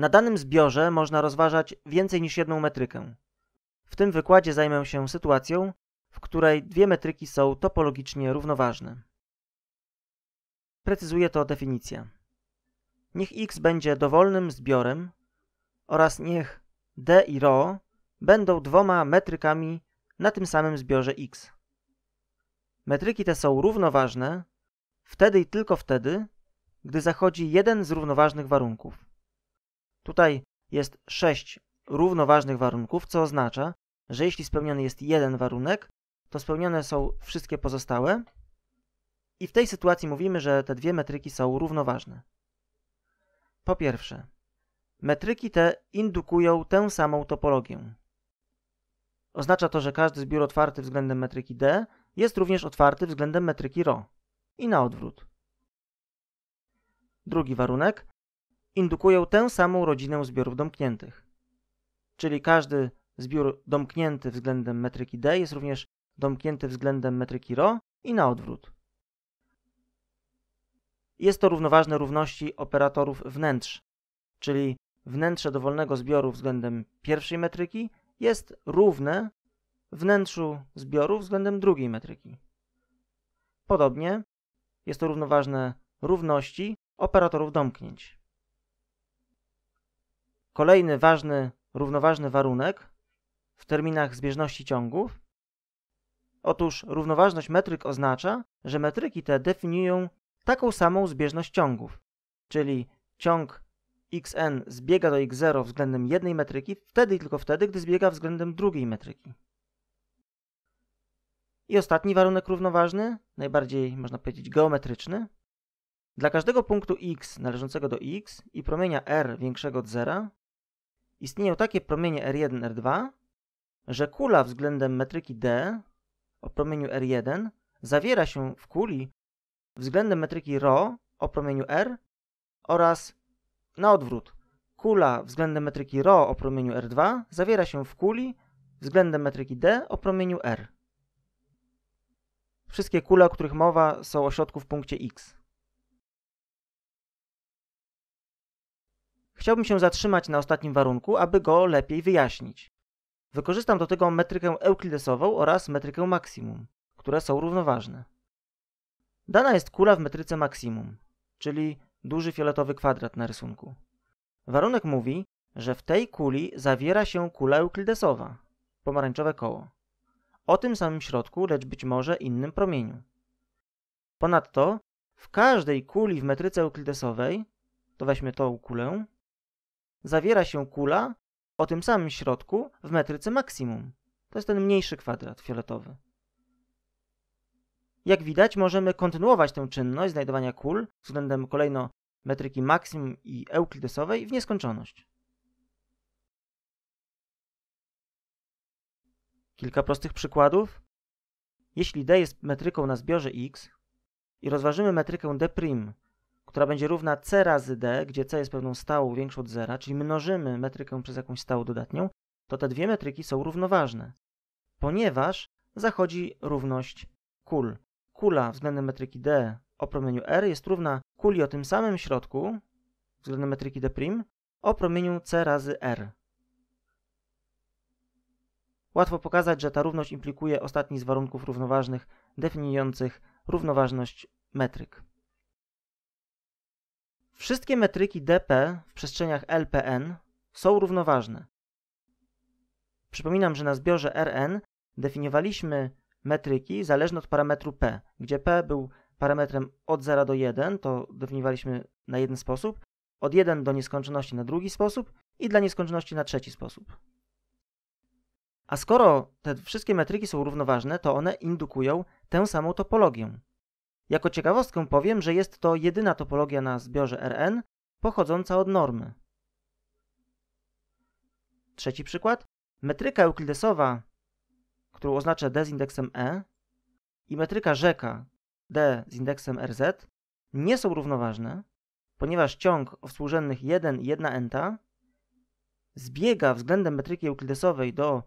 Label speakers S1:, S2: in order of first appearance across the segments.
S1: Na danym zbiorze można rozważać więcej niż jedną metrykę. W tym wykładzie zajmę się sytuacją, w której dwie metryki są topologicznie równoważne. Precyzuje to definicja. Niech x będzie dowolnym zbiorem oraz niech d i ρ będą dwoma metrykami na tym samym zbiorze x. Metryki te są równoważne wtedy i tylko wtedy, gdy zachodzi jeden z równoważnych warunków. Tutaj jest sześć równoważnych warunków, co oznacza, że jeśli spełniony jest jeden warunek, to spełnione są wszystkie pozostałe. I w tej sytuacji mówimy, że te dwie metryki są równoważne. Po pierwsze, metryki te indukują tę samą topologię. Oznacza to, że każdy zbiór otwarty względem metryki D jest również otwarty względem metryki ρ i na odwrót. Drugi warunek indukują tę samą rodzinę zbiorów domkniętych. Czyli każdy zbiór domknięty względem metryki d jest również domknięty względem metryki ρ i na odwrót. Jest to równoważne równości operatorów wnętrz, czyli wnętrze dowolnego zbioru względem pierwszej metryki jest równe wnętrzu zbioru względem drugiej metryki. Podobnie jest to równoważne równości operatorów domknięć. Kolejny ważny, równoważny warunek w terminach zbieżności ciągów. Otóż równoważność metryk oznacza, że metryki te definiują taką samą zbieżność ciągów, czyli ciąg xn zbiega do x0 względem jednej metryki wtedy i tylko wtedy, gdy zbiega względem drugiej metryki. I ostatni warunek równoważny, najbardziej można powiedzieć geometryczny. Dla każdego punktu x należącego do x i promienia r większego od zera istnieją takie promienie R1, R2, że kula względem metryki D o promieniu R1 zawiera się w kuli względem metryki ρ o promieniu R oraz na odwrót. Kula względem metryki ρ o promieniu R2 zawiera się w kuli względem metryki D o promieniu R. Wszystkie kule, o których mowa, są środku w punkcie X. Chciałbym się zatrzymać na ostatnim warunku, aby go lepiej wyjaśnić. Wykorzystam do tego metrykę euklidesową oraz metrykę maksimum, które są równoważne. Dana jest kula w metryce maksimum, czyli duży fioletowy kwadrat na rysunku. Warunek mówi, że w tej kuli zawiera się kula euklidesowa, pomarańczowe koło, o tym samym środku, lecz być może innym promieniu. Ponadto w każdej kuli w metryce euklidesowej, to weźmy tą kulę, zawiera się kula o tym samym środku w metryce maksimum. To jest ten mniejszy kwadrat fioletowy. Jak widać, możemy kontynuować tę czynność znajdowania kul względem kolejno metryki maksimum i euklidesowej w nieskończoność. Kilka prostych przykładów. Jeśli d jest metryką na zbiorze x i rozważymy metrykę d', która będzie równa c razy d, gdzie c jest pewną stałą większą od zera, czyli mnożymy metrykę przez jakąś stałą dodatnią, to te dwie metryki są równoważne, ponieważ zachodzi równość kul. Kula względem metryki d o promieniu r jest równa kuli o tym samym środku względem metryki d' o promieniu c razy r. Łatwo pokazać, że ta równość implikuje ostatni z warunków równoważnych definiujących równoważność metryk. Wszystkie metryki dp w przestrzeniach LPN są równoważne. Przypominam, że na zbiorze Rn definiowaliśmy metryki zależne od parametru p, gdzie p był parametrem od 0 do 1, to definiowaliśmy na jeden sposób, od 1 do nieskończoności na drugi sposób i dla nieskończoności na trzeci sposób. A skoro te wszystkie metryki są równoważne, to one indukują tę samą topologię, jako ciekawostkę powiem, że jest to jedyna topologia na zbiorze Rn pochodząca od normy. Trzeci przykład. Metryka euklidesowa, którą oznaczę d z indeksem e i metryka rzeka d z indeksem rz nie są równoważne, ponieważ ciąg o współrzędnych 1 i 1 enta zbiega względem metryki euklidesowej do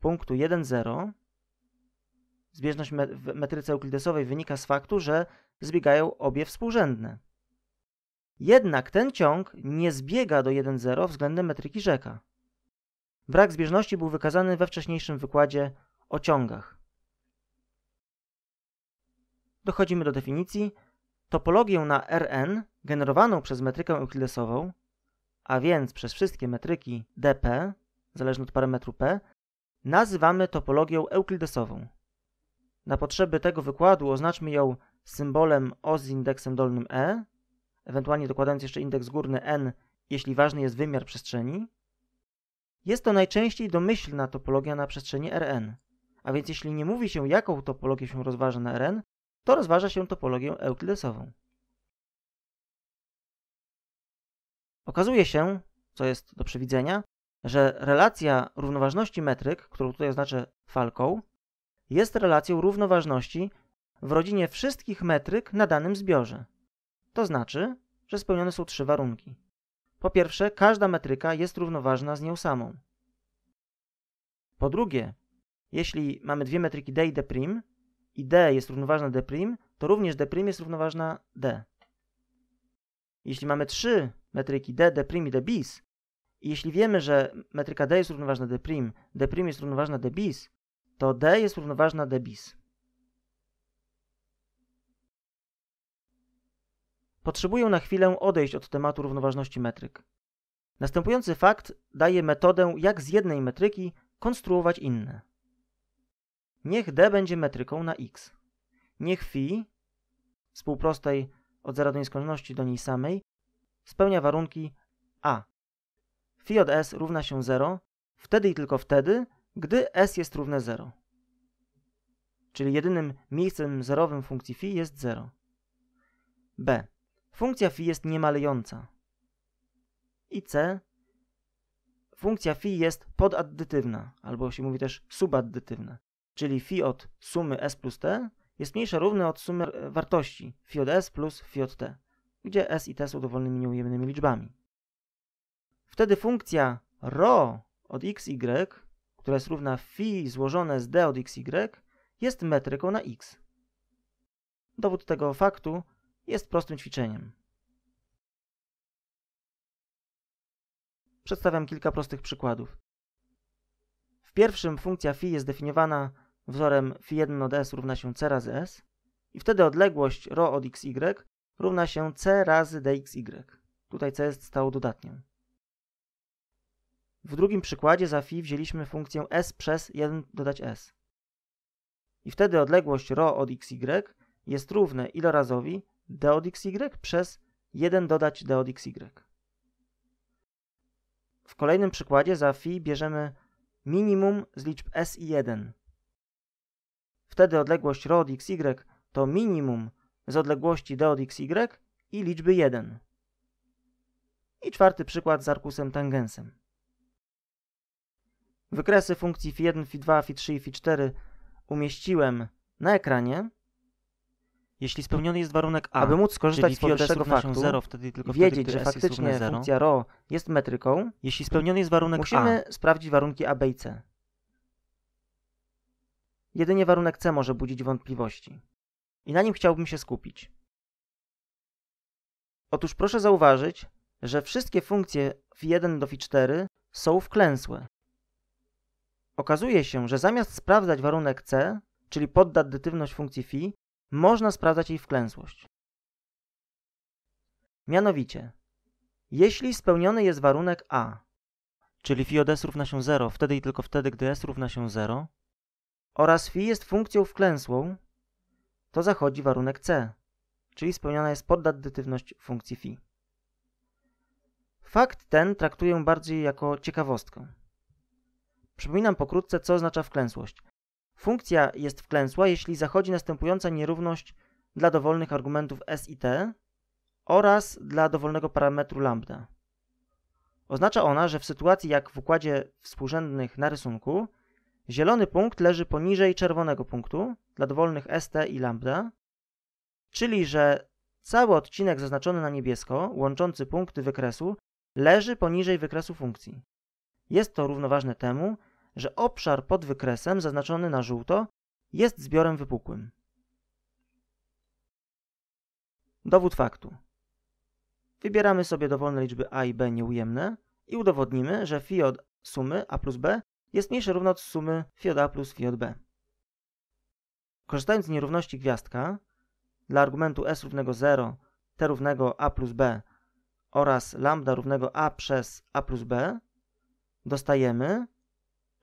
S1: punktu 1,0 Zbieżność w metryce euklidesowej wynika z faktu, że zbiegają obie współrzędne. Jednak ten ciąg nie zbiega do 1,0 względem metryki rzeka. Brak zbieżności był wykazany we wcześniejszym wykładzie o ciągach. Dochodzimy do definicji. Topologię na Rn generowaną przez metrykę euklidesową, a więc przez wszystkie metryki dp, zależne od parametru p, nazywamy topologią euklidesową. Na potrzeby tego wykładu oznaczmy ją symbolem O z indeksem dolnym E, ewentualnie dokładając jeszcze indeks górny N, jeśli ważny jest wymiar przestrzeni. Jest to najczęściej domyślna topologia na przestrzeni Rn. A więc jeśli nie mówi się, jaką topologię się rozważa na Rn, to rozważa się topologię euklidesową. Okazuje się, co jest do przewidzenia, że relacja równoważności metryk, którą tutaj oznaczę falką, jest relacją równoważności w rodzinie wszystkich metryk na danym zbiorze. To znaczy, że spełnione są trzy warunki. Po pierwsze, każda metryka jest równoważna z nią samą. Po drugie, jeśli mamy dwie metryki d i d' i d jest równoważna d', to również d' jest równoważna d. Jeśli mamy trzy metryki d, d' i d bis, i jeśli wiemy, że metryka d jest równoważna d', d' jest równoważna d bis, to d jest równoważna d bis. Potrzebuję na chwilę odejść od tematu równoważności metryk. Następujący fakt daje metodę, jak z jednej metryki konstruować inne. Niech d będzie metryką na x. Niech φ, współprostej od zera do nieskończoności do niej samej, spełnia warunki a. φ od s równa się 0, wtedy i tylko wtedy, gdy s jest równe 0. Czyli jedynym miejscem zerowym funkcji phi jest 0. b. Funkcja phi jest niemalejąca. I c. Funkcja phi jest podaddytywna, albo się mówi też subaddytywna. Czyli phi od sumy s plus t jest mniejsza równe od sumy wartości phi od s plus phi od t, gdzie s i t są dowolnymi nieujemnymi liczbami. Wtedy funkcja ρ od x, y która jest równa phi złożone z d od xy, jest metryką na x. Dowód tego faktu jest prostym ćwiczeniem. Przedstawiam kilka prostych przykładów. W pierwszym funkcja phi jest definiowana wzorem phi1 od s równa się c razy s i wtedy odległość ρ od xy równa się c razy dxy. Tutaj c jest stałą dodatnią. W drugim przykładzie za φ wzięliśmy funkcję s przez 1 dodać s. I wtedy odległość ρ od xy jest równe ilorazowi d od xy przez 1 dodać d od xy. W kolejnym przykładzie za φ bierzemy minimum z liczb s i 1. Wtedy odległość ρ od xy to minimum z odległości d od xy i liczby 1. I czwarty przykład z arkusem tangensem wykresy funkcji fi1, fi2, fi3 i fi4 umieściłem na ekranie, jeśli spełniony jest warunek A, aby móc skorzystać z powyższego faktu, 0, wtedy tylko wtedy, wiedzieć, że faktycznie funkcja ρ jest metryką, jeśli spełniony jest warunek musimy A. sprawdzić warunki A, B i C. Jedynie warunek C może budzić wątpliwości. I na nim chciałbym się skupić. Otóż proszę zauważyć, że wszystkie funkcje f1 do f4 są wklęsłe. Okazuje się, że zamiast sprawdzać warunek C, czyli poddadytywność funkcji φ, można sprawdzać jej wklęsłość. Mianowicie, jeśli spełniony jest warunek A, czyli φ od s równa się 0, wtedy i tylko wtedy, gdy s równa się 0, oraz φ jest funkcją wklęsłą, to zachodzi warunek C, czyli spełniona jest poddadytywność funkcji φ. Fakt ten traktuję bardziej jako ciekawostkę. Przypominam pokrótce, co oznacza wklęsłość. Funkcja jest wklęsła, jeśli zachodzi następująca nierówność dla dowolnych argumentów s i t oraz dla dowolnego parametru lambda. Oznacza ona, że w sytuacji jak w układzie współrzędnych na rysunku, zielony punkt leży poniżej czerwonego punktu dla dowolnych st i lambda, czyli że cały odcinek zaznaczony na niebiesko, łączący punkty wykresu, leży poniżej wykresu funkcji. Jest to równoważne temu, że obszar pod wykresem zaznaczony na żółto jest zbiorem wypukłym. Dowód faktu. Wybieramy sobie dowolne liczby a i b nieujemne i udowodnimy, że phi od sumy a plus b jest mniejsze równo od sumy phi od a plus phi od b. Korzystając z nierówności gwiazdka, dla argumentu s równego 0, t równego a plus b oraz lambda równego a przez a plus b, dostajemy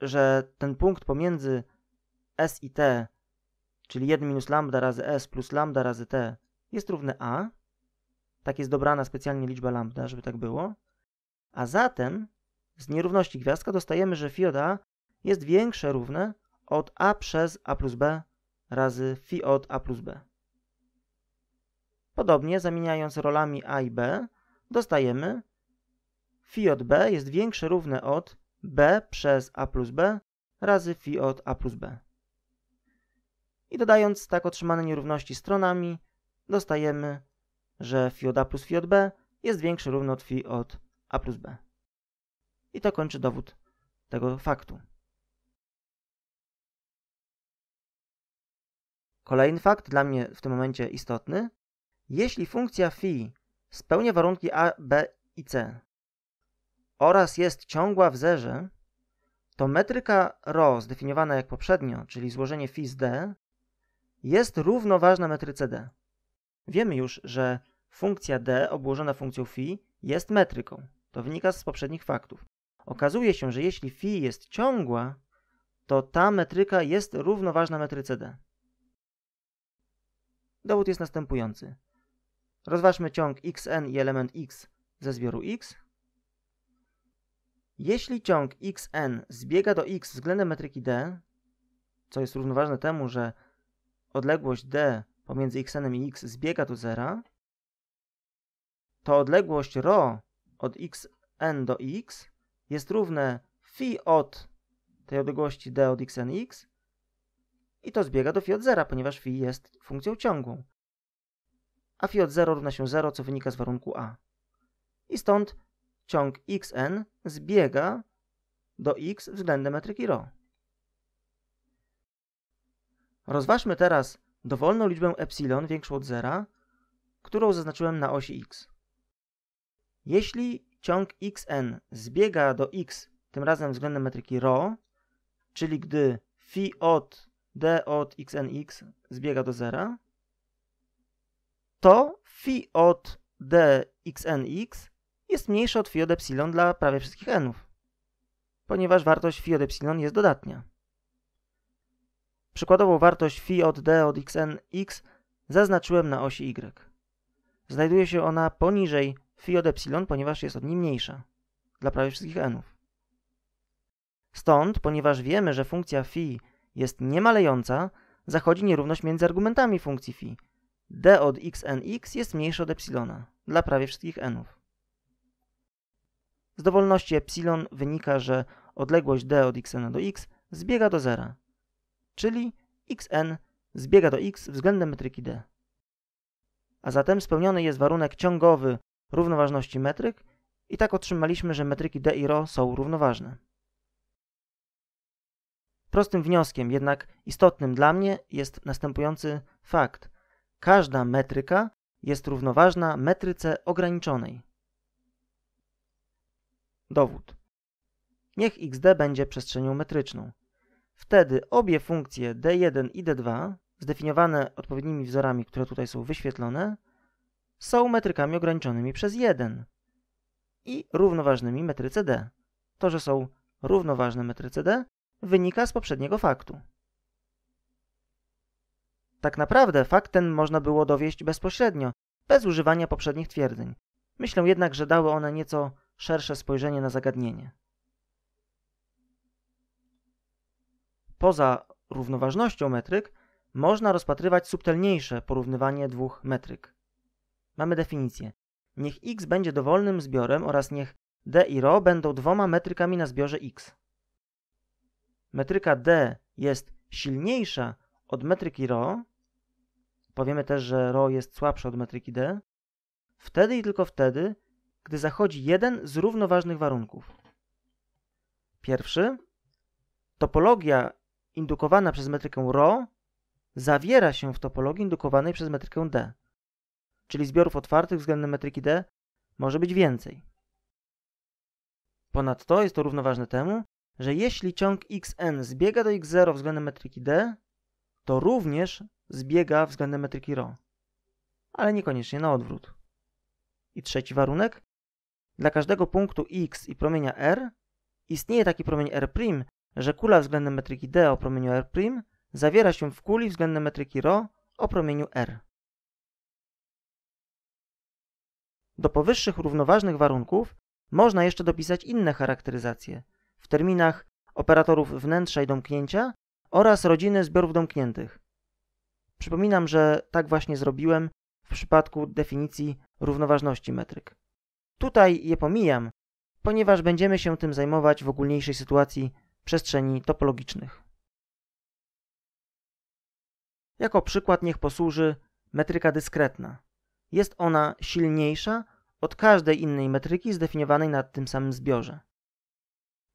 S1: że ten punkt pomiędzy S i T, czyli 1 minus lambda razy S plus lambda razy T jest równy A. Tak jest dobrana specjalnie liczba lambda, żeby tak było. A zatem z nierówności gwiazdka dostajemy, że phi od A jest większe równe od A przez A plus B razy phi od A plus B. Podobnie zamieniając rolami A i B dostajemy phi od B jest większe równe od b przez a plus b razy phi od a plus b. I dodając tak otrzymane nierówności stronami, dostajemy, że phi od a plus phi od b jest większy równo od phi od a plus b. I to kończy dowód tego faktu. Kolejny fakt dla mnie w tym momencie istotny. Jeśli funkcja phi spełnia warunki a, b i c, oraz jest ciągła w zerze, to metryka ρ zdefiniowana jak poprzednio, czyli złożenie φ z d, jest równoważna metryce d. Wiemy już, że funkcja d obłożona funkcją φ jest metryką. To wynika z poprzednich faktów. Okazuje się, że jeśli φ jest ciągła, to ta metryka jest równoważna metryce d. Dowód jest następujący. Rozważmy ciąg xn i element x ze zbioru x jeśli ciąg xn zbiega do x względem metryki d, co jest równoważne temu, że odległość d pomiędzy xn i x zbiega do zera, to odległość ρ od xn do x jest równe φ od tej odległości d od xn i x i to zbiega do φ od zera, ponieważ φ jest funkcją ciągłą. A φ od 0 równa się 0, co wynika z warunku a. I stąd ciąg xn zbiega do x względem metryki ρ. Rozważmy teraz dowolną liczbę epsilon większą od zera, którą zaznaczyłem na osi x. Jeśli ciąg xn zbiega do x, tym razem względem metryki ρ, czyli gdy phi od d od xnx zbiega do zera, to phi od d xnx jest mniejsze od phi od epsilon dla prawie wszystkich nów, ponieważ wartość phi od epsilon jest dodatnia. Przykładowo wartość phi od d od xn x zaznaczyłem na osi y. Znajduje się ona poniżej phi od epsilon, ponieważ jest od niej mniejsza dla prawie wszystkich nów. Stąd, ponieważ wiemy, że funkcja phi jest niemalejąca, zachodzi nierówność między argumentami funkcji phi. d od xn x jest mniejsze od epsilona dla prawie wszystkich nów. Z dowolności epsilon wynika, że odległość d od xn do x zbiega do zera, czyli xn zbiega do x względem metryki d. A zatem spełniony jest warunek ciągowy równoważności metryk i tak otrzymaliśmy, że metryki d i ρ są równoważne. Prostym wnioskiem, jednak istotnym dla mnie, jest następujący fakt. Każda metryka jest równoważna metryce ograniczonej dowód. Niech xd będzie przestrzenią metryczną. Wtedy obie funkcje d1 i d2, zdefiniowane odpowiednimi wzorami, które tutaj są wyświetlone, są metrykami ograniczonymi przez 1 i równoważnymi metryce d. To, że są równoważne metryce d, wynika z poprzedniego faktu. Tak naprawdę fakt ten można było dowieść bezpośrednio, bez używania poprzednich twierdzeń. Myślę jednak, że dały one nieco szersze spojrzenie na zagadnienie. Poza równoważnością metryk można rozpatrywać subtelniejsze porównywanie dwóch metryk. Mamy definicję. Niech x będzie dowolnym zbiorem oraz niech d i ρ będą dwoma metrykami na zbiorze x. Metryka d jest silniejsza od metryki ρ, powiemy też, że ρ jest słabsza od metryki d, wtedy i tylko wtedy, gdy zachodzi jeden z równoważnych warunków. Pierwszy. Topologia indukowana przez metrykę ρ zawiera się w topologii indukowanej przez metrykę d, czyli zbiorów otwartych względem metryki d może być więcej. Ponadto jest to równoważne temu, że jeśli ciąg xn zbiega do x0 względem metryki d, to również zbiega względem metryki ρ, ale niekoniecznie na odwrót. I trzeci warunek dla każdego punktu x i promienia r istnieje taki promień r', że kula względem metryki d o promieniu r' zawiera się w kuli względem metryki ρ o promieniu r. Do powyższych równoważnych warunków można jeszcze dopisać inne charakteryzacje w terminach operatorów wnętrza i domknięcia oraz rodziny zbiorów domkniętych. Przypominam, że tak właśnie zrobiłem w przypadku definicji równoważności metryk. Tutaj je pomijam, ponieważ będziemy się tym zajmować w ogólniejszej sytuacji przestrzeni topologicznych. Jako przykład niech posłuży metryka dyskretna. Jest ona silniejsza od każdej innej metryki zdefiniowanej na tym samym zbiorze.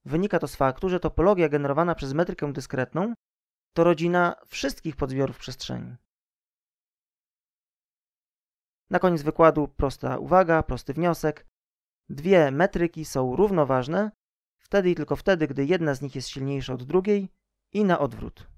S1: Wynika to z faktu, że topologia generowana przez metrykę dyskretną to rodzina wszystkich podzbiorów przestrzeni. Na koniec wykładu prosta uwaga, prosty wniosek dwie metryki są równoważne, wtedy i tylko wtedy, gdy jedna z nich jest silniejsza od drugiej i na odwrót.